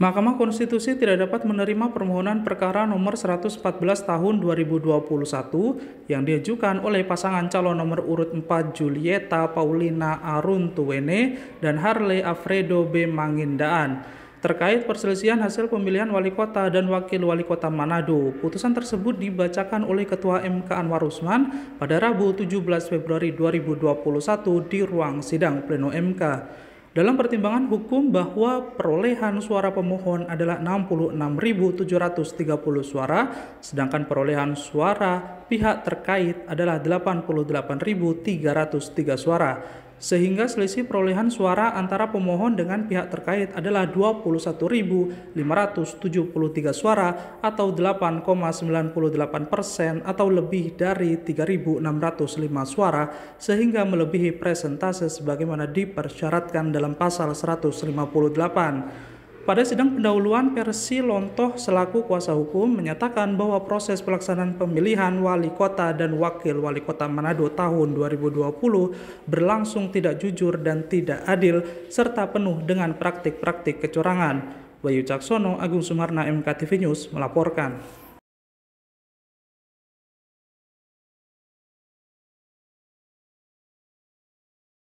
Mahkamah Konstitusi tidak dapat menerima permohonan perkara nomor 114 tahun 2021 yang diajukan oleh pasangan calon nomor urut 4 Julieta Paulina Arun dan Harley Alfredo B. Mangindaan terkait perselisihan hasil pemilihan wali kota dan wakil wali kota Manado. Putusan tersebut dibacakan oleh Ketua MK Anwar Usman pada Rabu 17 Februari 2021 di ruang sidang pleno MK dalam pertimbangan hukum bahwa perolehan suara pemohon adalah 66.730 suara, sedangkan perolehan suara pihak terkait adalah 88.303 suara sehingga selisih perolehan suara antara pemohon dengan pihak terkait adalah 21.573 suara atau 8,98 persen atau lebih dari 3.605 suara sehingga melebihi presentase sebagaimana dipersyaratkan dalam pasal 158. Pada sidang pendahuluan, Persi Lontoh selaku kuasa hukum menyatakan bahwa proses pelaksanaan pemilihan wali kota dan wakil wali kota Manado tahun 2020 berlangsung tidak jujur dan tidak adil serta penuh dengan praktik-praktik kecurangan. Bayu Caksono, Agung Sumarna, MKTV News melaporkan.